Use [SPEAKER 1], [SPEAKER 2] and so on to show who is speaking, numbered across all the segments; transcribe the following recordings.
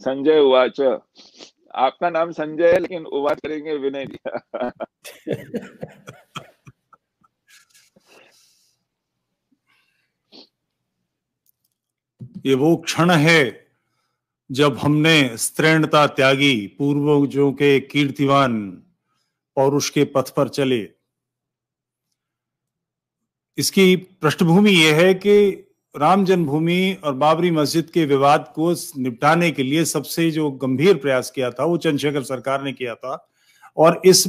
[SPEAKER 1] संजय उवाच आपका नाम संजय है लेकिन उवाच करेंगे विनय जी ये वो क्षण है जब हमने स्त्रीणता त्यागी पूर्वजों के कीर्तिवान पौरुष के पथ पर चले इसकी पृष्ठभूमि यह है कि राम जन्मभूमि और बाबरी मस्जिद के विवाद को निपटाने के लिए सबसे जो गंभीर प्रयास किया था वो चंद्रशेखर सरकार ने किया था और इस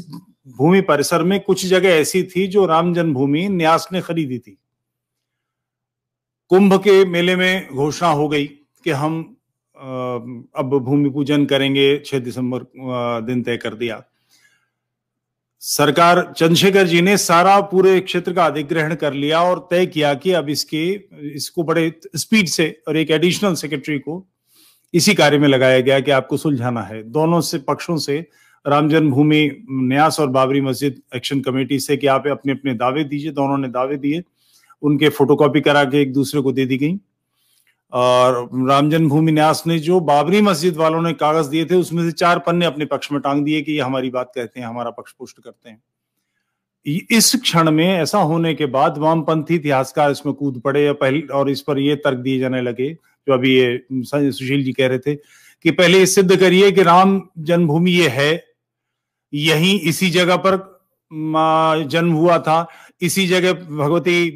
[SPEAKER 1] भूमि परिसर में कुछ जगह ऐसी थी जो राम जन्मभूमि न्यास ने खरीदी थी कुंभ के मेले में घोषणा हो गई कि हम अब भूमि पूजन करेंगे 6 दिसंबर दिन तय कर दिया सरकार चंद्रशेखर जी ने सारा पूरे क्षेत्र का अधिग्रहण कर लिया और तय किया कि अब इसके इसको बड़े स्पीड से और एक एडिशनल सेक्रेटरी को इसी कार्य में लगाया गया कि आपको सुलझाना है दोनों से पक्षों से राम जन्मभूमि न्यास और बाबरी मस्जिद एक्शन कमेटी से कि आप अपने अपने दावे दीजिए दोनों ने दावे दिए उनके फोटोकॉपी करा के एक दूसरे को दे दी गई और राम जन्मभूमि न्यास ने जो बाबरी मस्जिद वालों ने कागज दिए थे उसमें से चार पन्ने अपने पक्ष में टांग दिए कि ये हमारी बात कहते हैं हमारा पक्ष पुष्ट करते हैं इस क्षण में ऐसा होने के बाद वामपंथी इतिहासकार इसमें कूद पड़े या पहले और इस पर ये तर्क दिए जाने लगे जो अभी ये सुशील जी कह रहे थे कि पहले सिद्ध करिए कि राम जन्मभूमि ये है यही इसी जगह पर जन्म हुआ था इसी जगह भगवती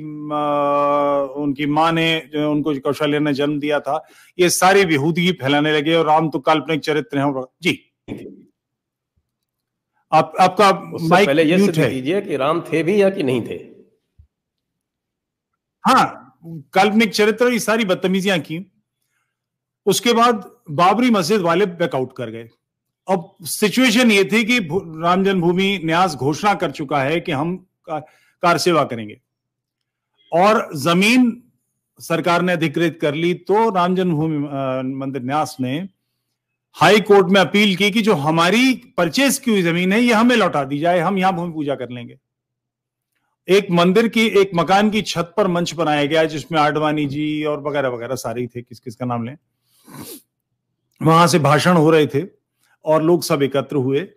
[SPEAKER 1] उनकी माँ ने उनको कौशल्य ने जन्म दिया था ये सारी ही फैलाने लगे और राम तो काल्पनिक चरित्र है जी आप आपका माइक पहले ये सिद्ध कीजिए कि राम थे भी या कि नहीं थे हाँ काल्पनिक चरित्र ये सारी बदतमीजियां की उसके बाद बाबरी मस्जिद वाले बैकआउट कर गए अब सिचुएशन ये थी कि राम जन्मभूमि न्यास घोषणा कर चुका है कि हम कार सेवा करेंगे और जमीन सरकार ने अधिकृत कर ली तो राम जन्मभूमि मंदिर न्यास ने हाई कोर्ट में अपील की कि जो हमारी परचेज की हुई जमीन है ये हमें लौटा दी जाए हम यहां भूमि पूजा कर लेंगे एक मंदिर की एक मकान की छत पर मंच बनाया गया जिसमें आडवाणी जी और वगैरह वगैरह सारे थे किस किस का नाम लें वहां से भाषण हो रहे थे और लोग सब एकत्र हुए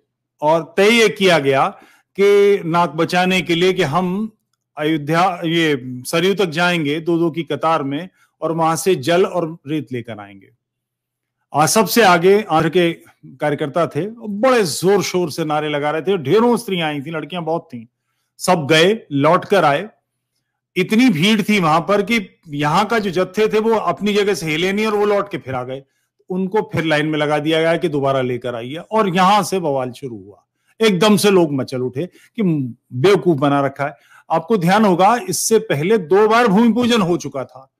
[SPEAKER 1] और तय यह किया गया कि नाक बचाने के लिए कि हम अयोध्या ये सरयू तक जाएंगे दो दो की कतार में और वहां से जल और रेत लेकर आएंगे आ, सबसे आगे आंध्र के कार्यकर्ता थे बड़े जोर शोर से नारे लगा रहे थे ढेरों स्त्रियां आई थी लड़कियां बहुत थी सब गए लौट कर आए इतनी भीड़ थी वहां पर कि यहाँ का जो जत्थे थे वो अपनी जगह से हिले नहीं और वो लौट के फिर आ गए उनको फिर लाइन में लगा दिया गया कि दोबारा लेकर आइए और यहां से बवाल शुरू हुआ एकदम से लोग मचल उठे कि बेवकूफ बना रखा है आपको ध्यान होगा इससे पहले दो बार भूमि पूजन हो चुका था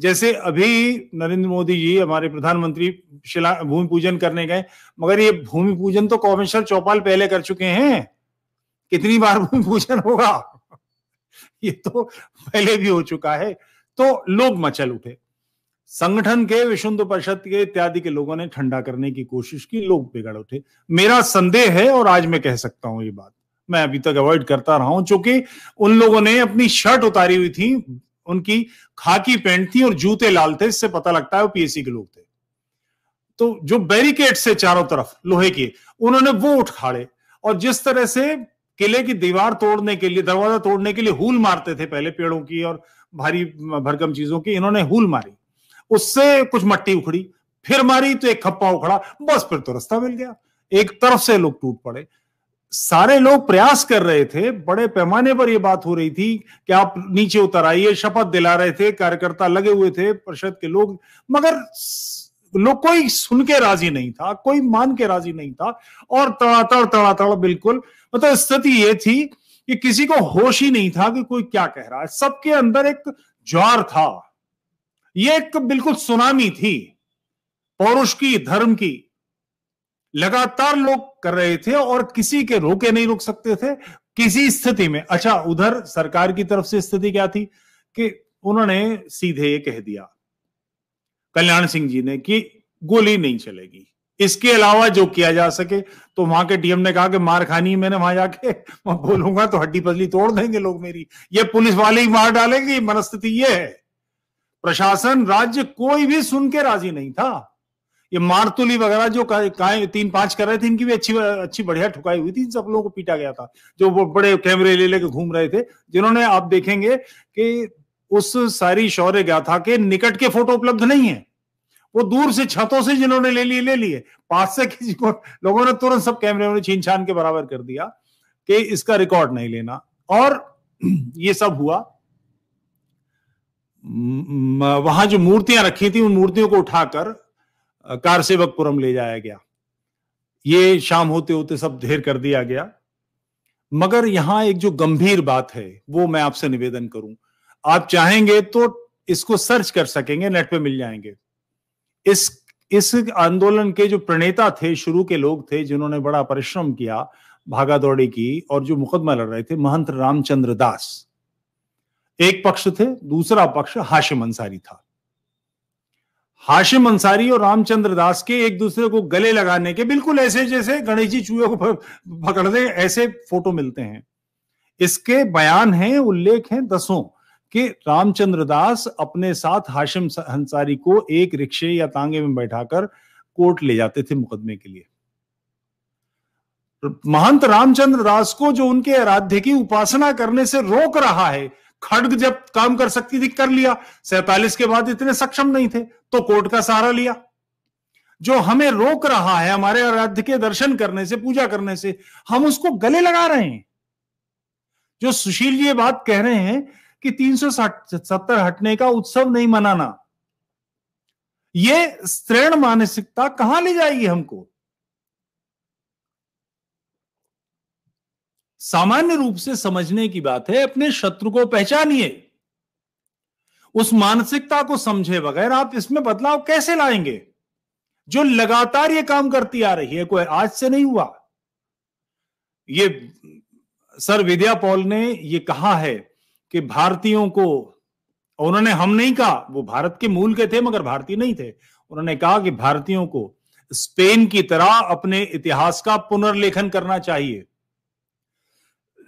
[SPEAKER 1] जैसे अभी नरेंद्र मोदी जी हमारे प्रधानमंत्री शिला भूमि पूजन करने गए मगर ये भूमि पूजन तो कौमेश्वर चौपाल पहले कर चुके हैं कितनी बार भूमि पूजन होगा ये तो पहले भी हो चुका है तो लोग मचल उठे संगठन के विश्व हिंदू परिषद के इत्यादि के लोगों ने ठंडा करने की कोशिश की लोग बिगड़ उठे मेरा संदेह है और आज मैं कह सकता हूं ये बात मैं अभी तक अवॉइड करता रहा हूं चूंकि उन लोगों ने अपनी शर्ट उतारी हुई थी उनकी खाकी पैंट थी और जूते लाल थे इससे पता लगता है वो पीएससी के लोग थे तो जो बैरिकेड से चारों तरफ लोहे के उन्होंने वो उठाड़े और जिस तरह से किले की दीवार तोड़ने के लिए दरवाजा तोड़ने के लिए हुल मारते थे पहले पेड़ों की और भारी भरकम चीजों की इन्होंने हुल मारी उससे कुछ मट्टी उखड़ी फिर मारी तो एक खप्पा उखड़ा बस फिर तो रास्ता मिल गया एक तरफ से लोग टूट पड़े सारे लोग प्रयास कर रहे थे बड़े पैमाने पर यह बात हो रही थी कि आप नीचे उतर आइए शपथ दिला रहे थे कार्यकर्ता लगे हुए थे परिषद के लोग मगर लोग कोई सुन के राजी नहीं था कोई मान के राजी नहीं था और तड़ातड़ तड़ातड़ बिल्कुल मतलब स्थिति यह थी कि किसी को होश ही नहीं था कि कोई क्या कह रहा है सबके अंदर एक ज्वार था ये एक बिल्कुल सुनामी थी पौरुष की धर्म की लगातार लोग कर रहे थे और किसी के रोके नहीं रोक सकते थे किसी स्थिति में अच्छा उधर सरकार की तरफ से स्थिति क्या थी कि उन्होंने सीधे ये कह दिया कल्याण सिंह जी ने कि गोली नहीं चलेगी इसके अलावा जो किया जा सके तो वहां के डीएम ने कहा कि मार खानी मैंने वहां जाके मैं बोलूंगा तो हड्डी पजली तोड़ देंगे लोग मेरी ये पुलिस वाले ही मार डालेंगे मनस्थिति ये है प्रशासन राज्य कोई भी सुन के राजी नहीं था ये मारतुली वगैरह जो काय तीन पांच कर रहे थे इनकी भी अच्छी अच्छी बढ़िया ठुकाई हुई थी सब लोगों को पीटा गया था जो वो बड़े कैमरे ले लेके घूम रहे थे जिन्होंने आप देखेंगे कि उस सारी शौर्य गाथा के निकट के फोटो उपलब्ध नहीं है वो दूर से छतों से जिन्होंने ले लिए ले लिए पास से किसी को लोगों ने तुरंत सब कैमरे में छीन छान के बराबर कर दिया कि इसका रिकॉर्ड नहीं लेना और ये सब हुआ वहां जो मूर्तियां रखी थी उन मूर्तियों को उठाकर कार सेवकपुरम ले जाया गया ये शाम होते होते सब ढेर कर दिया गया मगर यहां एक जो गंभीर बात है वो मैं आपसे निवेदन करूं आप चाहेंगे तो इसको सर्च कर सकेंगे नेट पे मिल जाएंगे इस इस आंदोलन के जो प्रणेता थे शुरू के लोग थे जिन्होंने बड़ा परिश्रम किया भागा दौड़ी की और जो मुकदमा लड़ रहे थे महंत रामचंद्र दास एक पक्ष थे दूसरा पक्ष हाशिम अंसारी था हाशिम अंसारी और रामचंद्र दास के एक दूसरे को गले लगाने के बिल्कुल ऐसे जैसे गणेश जी चूहे को पकड़ दे ऐसे फोटो मिलते हैं इसके बयान हैं उल्लेख हैं दसों कि रामचंद्र दास अपने साथ हाशिम अंसारी को एक रिक्शे या तांगे में बैठाकर कोर्ट ले जाते थे मुकदमे के लिए महंत रामचंद्र दास को जो उनके आराध्य की उपासना करने से रोक रहा है खड़ग जब काम कर सकती थी कर लिया सैतालीस के बाद इतने सक्षम नहीं थे तो कोर्ट का सहारा लिया जो हमें रोक रहा है हमारे आराध्य के दर्शन करने से पूजा करने से हम उसको गले लगा रहे हैं जो सुशील जी ये बात कह रहे हैं कि तीन सत्तर हटने का उत्सव नहीं मनाना ये श्रेण मानसिकता कहां ले जाएगी हमको सामान्य रूप से समझने की बात है अपने शत्रु को पहचानिए उस मानसिकता को समझे बगैर आप इसमें बदलाव कैसे लाएंगे जो लगातार ये काम करती आ रही है कोई आज से नहीं हुआ ये सर विद्या पॉल ने ये कहा है कि भारतीयों को उन्होंने हम नहीं कहा वो भारत के मूल के थे मगर भारतीय नहीं थे उन्होंने कहा कि भारतीयों को स्पेन की तरह अपने इतिहास का पुनर्लेखन करना चाहिए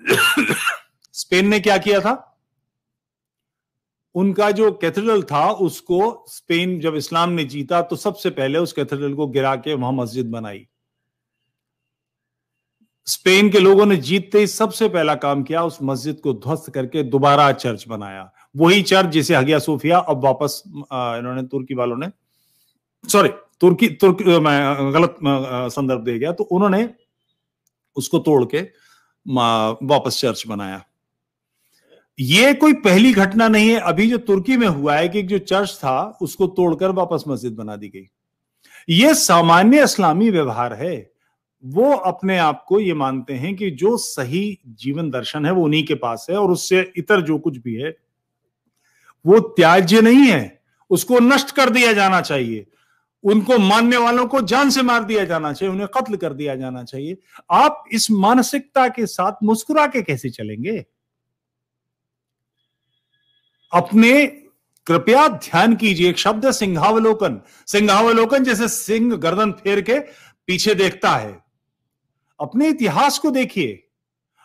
[SPEAKER 1] स्पेन ने क्या किया था उनका जो कैथेड्रल था उसको स्पेन जब इस्लाम ने जीता तो सबसे पहले उस कैथेड्रल को गिरा के वहां मस्जिद बनाई स्पेन के लोगों ने जीतते ही सबसे पहला काम किया उस मस्जिद को ध्वस्त करके दोबारा चर्च बनाया वही चर्च जिसे हगिया सूफिया अब वापस इन्होंने तुर्की वालों ने सॉरी तुर्की तुर्की मैं गलत संदर्भ दे गया तो उन्होंने उसको तोड़ के वापस चर्च बनाया ये कोई पहली घटना नहीं है अभी जो तुर्की में हुआ है कि जो चर्च था उसको तोड़कर वापस मस्जिद बना दी गई ये सामान्य इस्लामी व्यवहार है वो अपने आप को ये मानते हैं कि जो सही जीवन दर्शन है वो उन्हीं के पास है और उससे इतर जो कुछ भी है वो त्याज्य नहीं है उसको नष्ट कर दिया जाना चाहिए उनको मानने वालों को जान से मार दिया जाना चाहिए उन्हें कत्ल कर दिया जाना चाहिए आप इस मानसिकता के साथ मुस्कुरा के कैसे चलेंगे अपने कृपया ध्यान कीजिए एक शब्द है सिंहावलोकन सिंहावलोकन जैसे सिंह गर्दन फेर के पीछे देखता है अपने इतिहास को देखिए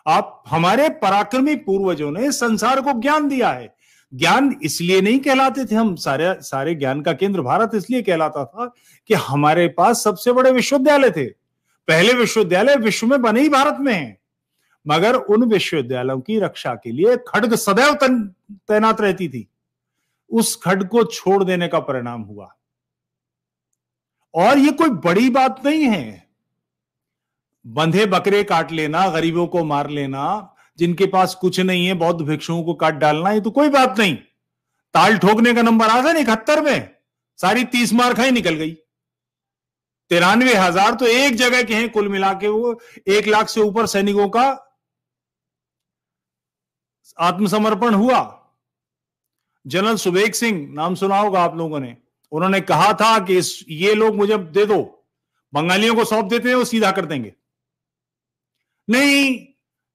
[SPEAKER 1] आप हमारे पराक्रमी पूर्वजों ने संसार को ज्ञान दिया है ज्ञान इसलिए नहीं कहलाते थे हम सारे सारे ज्ञान का केंद्र भारत इसलिए कहलाता था कि हमारे पास सबसे बड़े विश्वविद्यालय थे पहले विश्वविद्यालय विश्व में बने ही भारत में है मगर उन विश्वविद्यालयों की रक्षा के लिए खड़ग सदैव तैनात रहती थी उस खड्ग को छोड़ देने का परिणाम हुआ और ये कोई बड़ी बात नहीं है बंधे बकरे काट लेना गरीबों को मार लेना जिनके पास कुछ नहीं है बौद्ध भिक्षुओं को काट डालना है तो कोई बात नहीं ताल ठोकने का नंबर आ गया इकहत्तर में सारी तीस ही निकल गई तिरानवे हजार तो एक जगह के हैं कुल मिला के वो एक लाख से ऊपर सैनिकों का आत्मसमर्पण हुआ जनरल सुबेग सिंह नाम सुना होगा आप लोगों ने उन्होंने कहा था कि इस ये लोग मुझे दे दो बंगालियों को सौंप देते हैं वो सीधा कर देंगे नहीं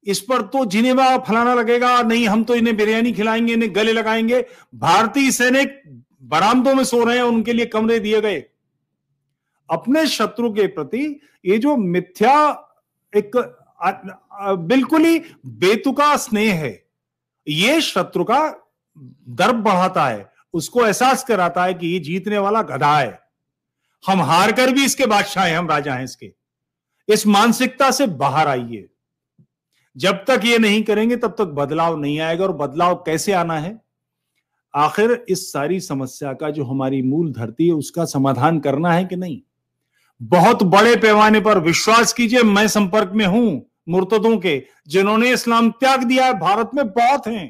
[SPEAKER 1] इस पर तो जिनेवा फलाना लगेगा नहीं हम तो इन्हें बिरयानी खिलाएंगे इन्हें गले लगाएंगे भारतीय सैनिक बरामदों में सो रहे हैं उनके लिए कमरे दिए गए अपने शत्रु के प्रति ये जो मिथ्या एक बिल्कुल ही बेतुका स्नेह है ये शत्रु का दर्द बढ़ाता है उसको एहसास कराता है कि ये जीतने वाला गधा है हम हार कर भी इसके बादशाह हैं हम राजा हैं इसके इस मानसिकता से बाहर आइए जब तक ये नहीं करेंगे तब तक बदलाव नहीं आएगा और बदलाव कैसे आना है आखिर इस सारी समस्या का जो हमारी मूल धरती है उसका समाधान करना है कि नहीं बहुत बड़े पैमाने पर विश्वास कीजिए मैं संपर्क में हूं मुर्तदों के जिन्होंने इस्लाम त्याग दिया है भारत में बहुत हैं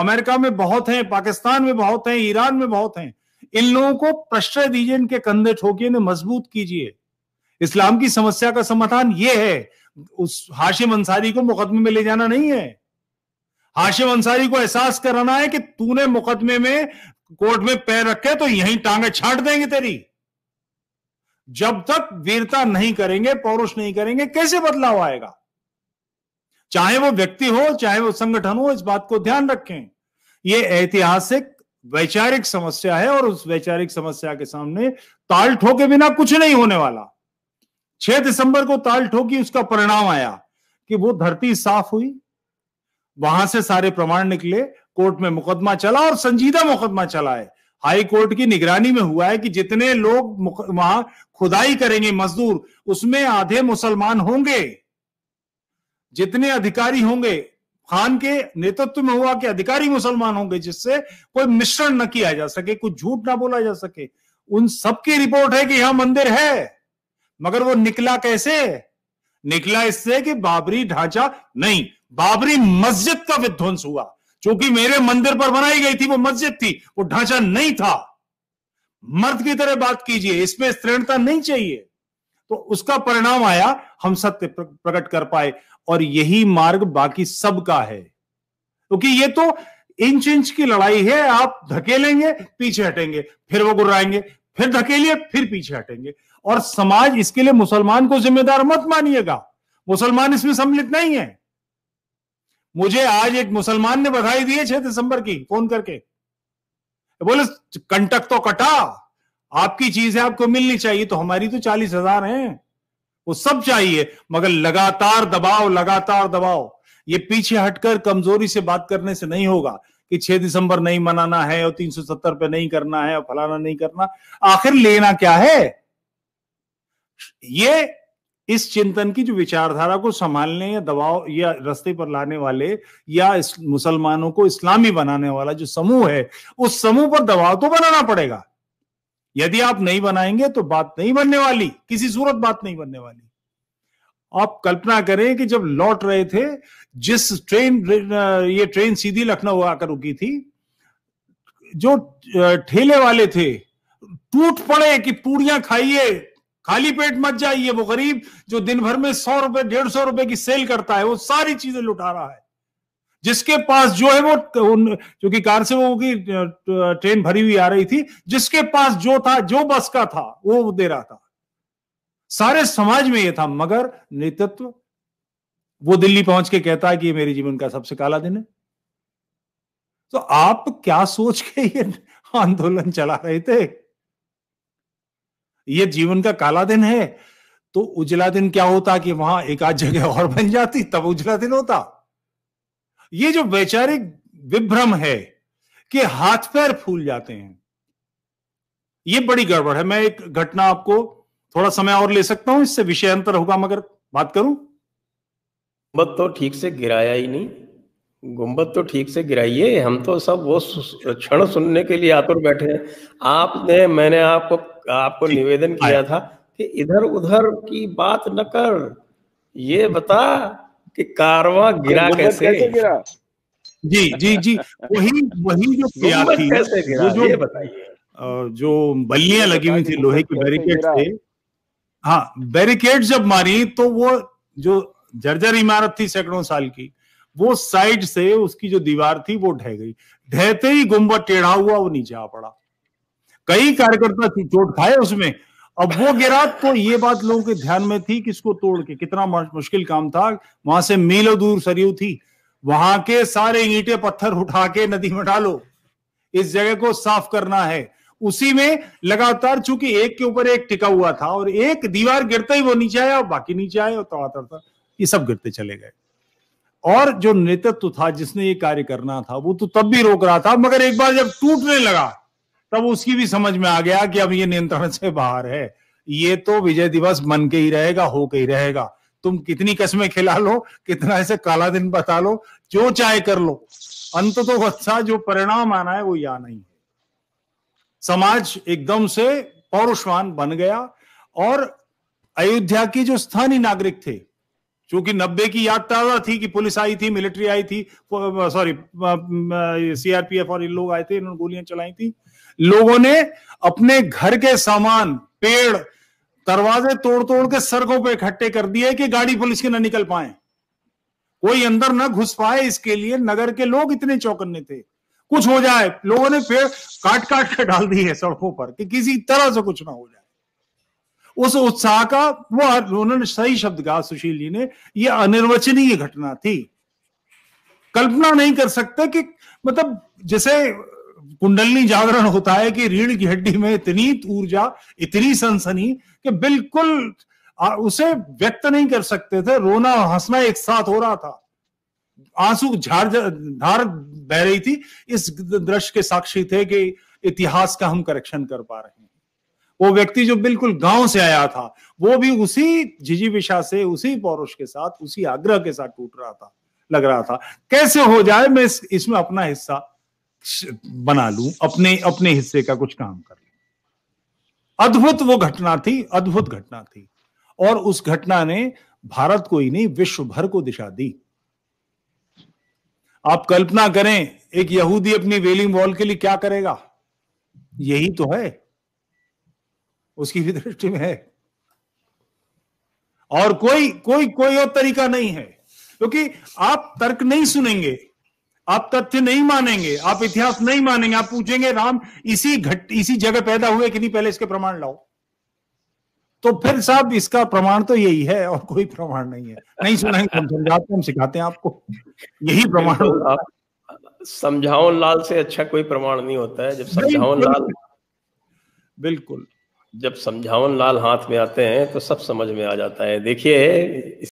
[SPEAKER 1] अमेरिका में बहुत हैं पाकिस्तान में बहुत हैं ईरान में बहुत हैं इन लोगों को प्रश्रय दीजिए इनके कंधे ठोकिए इन्हें मजबूत कीजिए इस्लाम की समस्या का समाधान यह है उस हाशिम अंसारी को मुकदमे में ले जाना नहीं है हाशिम अंसारी को एहसास कराना है कि तूने मुकदमे में कोर्ट में पैर रखे तो यही टांगे छाट देंगे तेरी जब तक वीरता नहीं करेंगे पौरुष नहीं करेंगे कैसे बदलाव आएगा चाहे वो व्यक्ति हो चाहे वो संगठन हो इस बात को ध्यान रखें ये ऐतिहासिक वैचारिक समस्या है और उस वैचारिक समस्या के सामने ताल ठोके बिना कुछ नहीं होने वाला छह दिसंबर को ताल ठोकी उसका परिणाम आया कि वो धरती साफ हुई वहां से सारे प्रमाण निकले कोर्ट में मुकदमा चला और संजीदा मुकदमा चला है हाई कोर्ट की निगरानी में हुआ है कि जितने लोग वहां खुदाई करेंगे मजदूर उसमें आधे मुसलमान होंगे जितने अधिकारी होंगे खान के नेतृत्व में हुआ कि अधिकारी मुसलमान होंगे जिससे कोई मिश्रण न किया जा सके कुछ झूठ ना बोला जा सके उन सबकी रिपोर्ट है कि यहां मंदिर है मगर वो निकला कैसे निकला इससे कि बाबरी ढांचा नहीं बाबरी मस्जिद का विध्वंस हुआ क्योंकि मेरे मंदिर पर बनाई गई थी वो मस्जिद थी वो ढांचा नहीं था मर्द की तरह बात कीजिए इसमें स्त्रीणता नहीं चाहिए तो उसका परिणाम आया हम सत्य प्रकट कर पाए और यही मार्ग बाकी सबका है क्योंकि तो ये तो इंच इंच की लड़ाई है आप धकेलेंगे पीछे हटेंगे फिर वो गुर्राएंगे फिर धकेलिए फिर पीछे हटेंगे और समाज इसके लिए मुसलमान को जिम्मेदार मत मानिएगा मुसलमान इसमें सम्मिलित नहीं है मुझे आज एक मुसलमान ने बधाई दी है छह दिसंबर की फोन करके बोले कंटक तो कटा आपकी चीज है आपको मिलनी चाहिए तो हमारी तो चालीस हजार है वो सब चाहिए मगर लगातार दबाव लगातार दबाव ये पीछे हटकर कमजोरी से बात करने से नहीं होगा कि 6 दिसंबर नहीं मनाना है और 370 पे नहीं करना है और फलाना नहीं करना आखिर लेना क्या है ये इस चिंतन की जो विचारधारा को संभालने या दबाव या रास्ते पर लाने वाले या इस मुसलमानों को इस्लामी बनाने वाला जो समूह है उस समूह पर दबाव तो बनाना पड़ेगा यदि आप नहीं बनाएंगे तो बात नहीं बनने वाली किसी सूरत बात नहीं बनने वाली आप कल्पना करें कि जब लौट रहे थे जिस ट्रेन ये ट्रेन सीधी लखनऊ आकर रुकी थी जो ठेले वाले थे टूट पड़े कि पूड़ियां खाइए खाली पेट मत जाइए वो गरीब जो दिन भर में सौ रुपए डेढ़ सौ रुपए की सेल करता है वो सारी चीजें लुटा रहा है जिसके पास जो है वो क्योंकि कार से वो की ट्रेन भरी हुई आ रही थी जिसके पास जो था जो बस का था वो दे रहा था सारे समाज में ये था मगर नेतृत्व वो दिल्ली पहुंच के कहता है कि ये मेरे जीवन का सबसे काला दिन है तो आप क्या सोच के ये आंदोलन चला रहे थे ये जीवन का काला दिन है तो उजला दिन क्या होता कि वहां एक आध जगह और बन जाती तब उजला दिन होता ये जो वैचारिक विभ्रम है कि हाथ पैर फूल जाते हैं ये बड़ी गड़बड़ है मैं एक घटना आपको थोड़ा समय और ले सकता हूं इससे विषय अंतर होगा मगर बात करूं मत तो ठीक से गिराया ही नहीं गुम्बद तो ठीक से गिराइए हम तो सब वो क्षण सुनने के लिए आतुर बैठे हैं आपने मैंने आपको आपको निवेदन किया था कि इधर उधर की बात न कर ये बता कि कारवा गिरा कैसे, कैसे गिरा जी जी जी वही वही जो किया थी वो जो ये बताइए जो बल्लियां लगी हुई थी लोहे की बैरिकेड से हाँ बैरिकेड जब मारी तो वो जो जर्जर इमारत थी सैकड़ों साल की वो साइड से उसकी जो दीवार थी वो ढह गई ढहते ही गुम्बद टेढ़ा हुआ वो नीचे आ पड़ा कई कार्यकर्ता चोट खाए उसमें अब वो गिरा तो ये बात लोगों के ध्यान में थी कि इसको तोड़ के कितना मुश्किल काम था वहां से मीलों दूर सरयू थी वहां के सारे ईंटे पत्थर उठा के नदी में डालो इस जगह को साफ करना है उसी में लगातार चूंकि एक के ऊपर एक टिका हुआ था और एक दीवार गिरते ही वो नीचे आया और बाकी नीचे आए और तड़ता ये सब गिरते चले गए और जो नेतृत्व था जिसने ये कार्य करना था वो तो तब भी रोक रहा था मगर एक बार जब टूटने लगा तब उसकी भी समझ में आ गया कि अब ये नियंत्रण से बाहर है ये तो विजय दिवस मन के ही रहेगा हो के ही रहेगा तुम कितनी कस्में खिला लो कितना ऐसे काला दिन बता लो जो चाहे कर लो अंत तो अच्छा जो परिणाम आना है वो या नहीं है समाज एकदम से पौरुषवान बन गया और अयोध्या के जो स्थानीय नागरिक थे चूंकि नब्बे की याद ताजा थी कि पुलिस आई थी मिलिट्री आई थी सॉरी सीआरपीएफ और इन लोग आए थे इन्होंने गोलियां चलाई थी लोगों ने अपने घर के सामान पेड़ दरवाजे तोड़ तोड़ के सड़कों पे इकट्ठे कर दिए कि गाड़ी पुलिस के ना निकल पाए कोई अंदर ना घुस पाए इसके लिए नगर के लोग इतने चौकन्ने थे कुछ हो जाए लोगों ने पेड़ काट काट के डाल दिए सड़कों पर कि किसी तरह से कुछ ना हो जाए उस उत्साह का वो उन्होंने सही शब्द कहा सुशील जी ने ये अनिर्वचनीय घटना थी कल्पना नहीं कर सकते कि मतलब जैसे कुंडलनी जागरण होता है कि रीढ़ की हड्डी में इतनी ऊर्जा इतनी सनसनी कि बिल्कुल उसे व्यक्त नहीं कर सकते थे रोना हंसना एक साथ हो रहा था आंसू झार धार बह रही थी इस दृश्य के साक्षी थे कि इतिहास का हम करेक्शन कर पा रहे हैं वो व्यक्ति जो बिल्कुल गांव से आया था वो भी उसी झिझिविशा से उसी पौरुष के साथ उसी आग्रह के साथ टूट रहा था लग रहा था कैसे हो जाए मैं इसमें अपना हिस्सा बना लू अपने अपने हिस्से का कुछ काम कर लू अद्भुत वो घटना थी अद्भुत घटना थी और उस घटना ने भारत को ही नहीं विश्व भर को दिशा दी आप कल्पना करें एक यहूदी अपनी वेलिंग वॉल के लिए क्या करेगा यही तो है उसकी भी दृष्टि में है और कोई कोई कोई और तरीका नहीं है क्योंकि आप तर्क नहीं सुनेंगे आप तथ्य नहीं मानेंगे आप इतिहास नहीं मानेंगे आप पूछेंगे राम इसी घट इसी जगह पैदा हुए कि नहीं पहले इसके प्रमाण लाओ तो फिर साहब इसका प्रमाण तो यही है और कोई प्रमाण नहीं है नहीं सुनाएंगे तो हम समझाते हम सिखाते हैं आपको
[SPEAKER 2] यही प्रमाण तो
[SPEAKER 1] समझाओ लाल से अच्छा कोई प्रमाण नहीं होता है जब समझाओ लाल बिल्कुल जब समझावन लाल हाथ में आते हैं तो सब समझ में आ जाता है देखिए